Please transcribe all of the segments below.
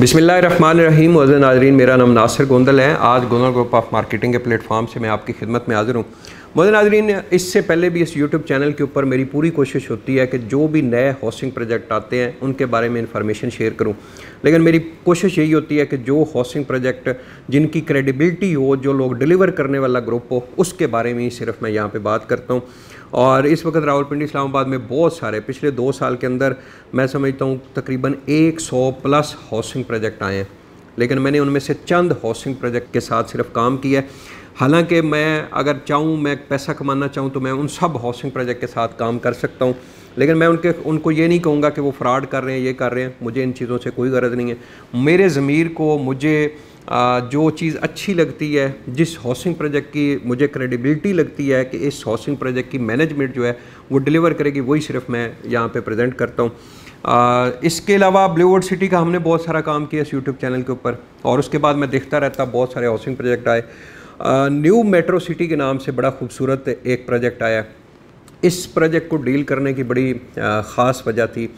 बिसमीम अज़र नाजरीन मेरा नाम नासिर गोंदल है आज गोंदल ग्रुप ऑफ मार्केटिंग के प्लेटफॉर्म से मैं आपकी खिदमत में हाज़िर हूँ मोदी नाजरीन इससे पहले भी इस यूट्यूब चैनल के ऊपर मेरी पूरी कोशिश होती है कि जो भी नए हाउसिंग प्रोजेक्ट आते हैं उनके बारे में इन्फॉर्मेशन शेयर करूं लेकिन मेरी कोशिश यही होती है कि जो हाउसिंग प्रोजेक्ट जिनकी क्रेडिबिलिटी हो जो लोग डिलीवर करने वाला ग्रुप हो उसके बारे में ही सिर्फ मैं यहाँ पर बात करता हूँ और इस वक्त रावलपिंडी इस्लामाबाद में बहुत सारे पिछले दो साल के अंदर मैं समझता हूँ तकरीबन 100 प्लस हाउसिंग प्रोजेक्ट आए हैं लेकिन मैंने उनमें से चंद हाउसिंग प्रोजेक्ट के साथ सिर्फ काम किया है हालांकि मैं अगर चाहूँ मैं पैसा कमाना चाहूँ तो मैं उन सब हाउसिंग प्रोजेक्ट के साथ काम कर सकता हूँ लेकिन मैं उनके उनको ये नहीं कहूँगा कि वो फ्रॉड कर रहे हैं ये कर रहे हैं मुझे इन चीज़ों से कोई गरज नहीं है मेरे ज़मीर को मुझे जो चीज़ अच्छी लगती है जिस हाउसिंग प्रोजेक्ट की मुझे क्रेडिबिलिटी लगती है कि इस हाउसिंग प्रोजेक्ट की मैनेजमेंट जो है वो डिलीवर करेगी वही सिर्फ मैं यहाँ पे प्रेजेंट करता हूँ इसके अलावा ब्लूवर्ड सिटी का हमने बहुत सारा काम किया इस यूट्यूब चैनल के ऊपर और उसके बाद मैं देखता रहता बहुत सारे हाउसिंग प्रोजेक्ट आए न्यू मेट्रो सिटी के नाम से बड़ा खूबसूरत एक प्रोजेक्ट आया इस प्रोजेक्ट को डील करने की बड़ी ख़ास वजह थी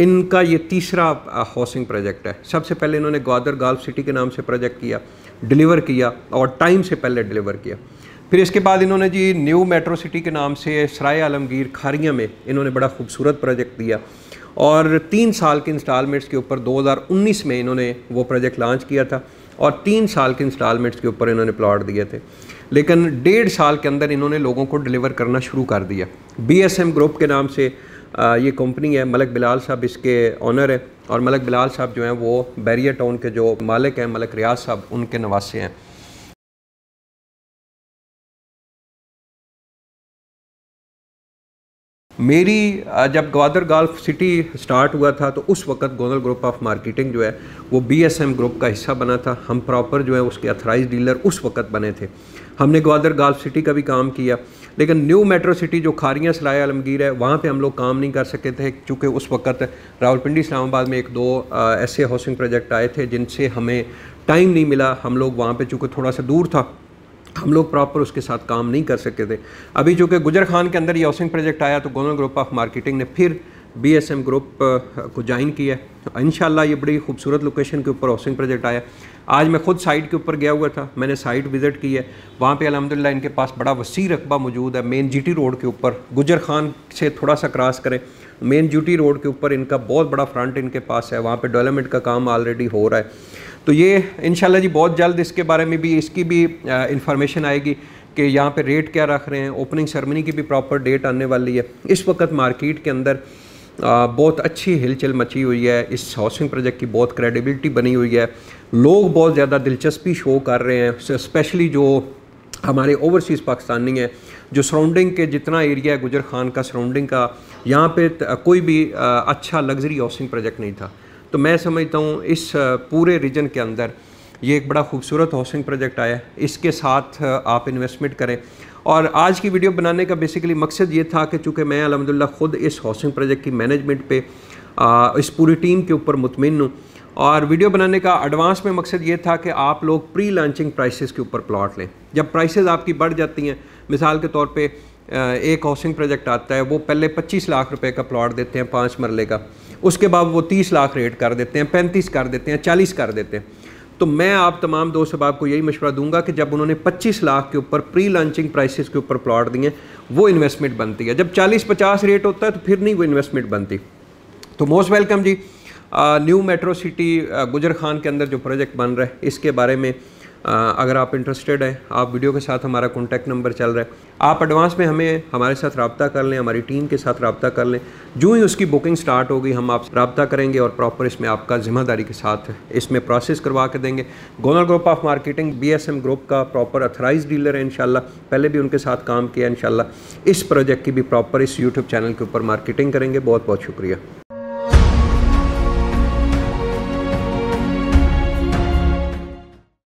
इनका ये तीसरा हाउसिंग प्रोजेक्ट है सबसे पहले इन्होंने ग्वादर गाल्फ सिटी के नाम से प्रोजेक्ट किया डिलीवर किया और टाइम से पहले डिलीवर किया फिर इसके बाद इन्होंने जी न्यू मेट्रो सिटी के नाम से सराय आलमगीर खारिया में इन्होंने बड़ा खूबसूरत प्रोजेक्ट दिया और तीन साल के इंस्टॉलमेंट्स के ऊपर 2019 में इन्होंने वो प्रोजेक्ट लॉन्च किया था और तीन साल के इंस्टॉलमेंट्स के ऊपर इन्होंने प्लॉट दिए थे लेकिन डेढ़ साल के अंदर इन्होंने लोगों को डिलीवर करना शुरू कर दिया बी ग्रुप के नाम से ये कंपनी है मलक बिलाल साहब इसके ऑनर है और मलक बिलाल साहब जो हैं वो बैरिया टाउन के जो मालिक हैं मलक रियाज साहब उनके नवासे हैं मेरी जब ग्वादर गल्फ सिटी स्टार्ट हुआ था तो उस वक्त गोनल ग्रुप ऑफ मार्केटिंग जो है वो बीएसएम ग्रुप का हिस्सा बना था हम प्रॉपर जो है उसके अथराइज डीलर उस वक्त बने थे हमने ग्वादर गाल्फ सिटी का भी काम किया लेकिन न्यू मेट्रो सिटी जो खारियाँ सलाय आलमगीर है वहाँ पे हम लोग काम नहीं कर सके थे क्योंकि उस वक्त रावलपिंडी इस्लामाबाद में एक दो ऐसे हाउसिंग प्रोजेक्ट आए थे जिनसे हमें टाइम नहीं मिला हम लोग वहाँ पर चूँकि थोड़ा सा दूर था हम लोग प्रॉपर उसके साथ काम नहीं कर सकते थे अभी चूँकि गुजर खान के अंदर ये हाउसिंग प्रोजेक्ट आया तो गोलन ग्रुप ऑफ मार्केटिंग ने फिर बी एस एम ग्रुप को ज्वाइन किया है तो इन ये बड़ी खूबसूरत लोकेशन के ऊपर हाउसिंग प्रोजेक्ट आया आज मैं खुद साइट के ऊपर गया हुआ था मैंने साइट विज़िट की है वहाँ पे अलहमदिल्ला इनके पास बड़ा वसी रकबा मौजूद है मेन जीटी रोड के ऊपर गुजर खान से थोड़ा सा क्रॉस करें मेन जीटी रोड के ऊपर इनका बहुत बड़ा फ्रंट इनके पास है वहाँ पर डेवलपमेंट का काम ऑलरेडी हो रहा है तो ये इन जी बहुत जल्द इसके बारे में भी इसकी भी इंफॉर्मेशन आएगी कि यहाँ पे रेट क्या रख रहे हैं ओपनिंग सेरेमनी की भी प्रॉपर डेट आने वाली है इस वक्त मार्केट के अंदर आ, बहुत अच्छी हिलचल मची हुई है इस हाउसिंग प्रोजेक्ट की बहुत क्रेडिबिलिटी बनी हुई है लोग बहुत ज़्यादा दिलचस्पी शो कर रहे हैं स्पेशली जो हमारे ओवरसीज़ पाकिस्तानी हैं जो सराउंडिंग के जितना एरिया है गुजर खान का सराउंडिंग का यहाँ पे कोई भी आ, अच्छा लग्जरी हाउसिंग प्रोजेक्ट नहीं था तो मैं समझता हूँ इस पूरे रीजन के अंदर ये एक बड़ा खूबसूरत हाउसिंग प्रोजेक्ट आया इसके साथ आप इन्वेस्टमेंट करें और आज की वीडियो बनाने का बेसिकली मकसद ये था कि चूँकि मैं अलहमदिल्ला ख़ुद इस हाउसिंग प्रोजेक्ट की मैनेजमेंट पे आ, इस पूरी टीम के ऊपर मुतमिन हूँ और वीडियो बनाने का एडवांस में मकसद ये था कि आप लोग प्री लॉन्चिंग प्राइसेस के ऊपर प्लॉट लें जब प्राइसेस आपकी बढ़ जाती हैं मिसाल के तौर पे एक हाउसिंग प्रोजेक्ट आता है वो पहले 25 लाख रुपए का प्लॉट देते हैं पाँच मरले का उसके बाद वो तीस लाख रेट कर देते हैं पैंतीस कर देते हैं चालीस कर देते हैं तो मैं आप तमाम दोस्त अहबाब को यही मशवरा दूंगा कि जब उन्होंने 25 लाख के ऊपर प्री लॉन्चिंग प्राइसेस के ऊपर प्लॉट दिए वो इन्वेस्टमेंट बनती है जब 40-50 रेट होता है तो फिर नहीं वो इन्वेस्टमेंट बनती तो मोस्ट वेलकम जी New Metro City Gujar Khan के अंदर जो प्रोजेक्ट बन रहा है इसके बारे में अगर आप इंटरेस्टेड हैं आप वीडियो के साथ हमारा कॉन्टैक्ट नंबर चल रहा है आप एडवांस में हमें हमारे साथ रबता कर लें हमारी टीम के साथ रबता कर लें जो ही उसकी बुकिंग स्टार्ट होगी हम आप रबता करेंगे और प्रॉपर इसमें आपका जिम्मेदारी के साथ इसमें प्रोसेस करवा के देंगे Gondal group of marketing M group का प्रॉपर अथराइज डीलर है इन पहले भी उनके साथ काम किया इन इस प्रोजेक्ट की भी प्रॉपर इस यूट्यूब चैनल के ऊपर मार्केटिंग करेंगे बहुत बहुत शुक्रिया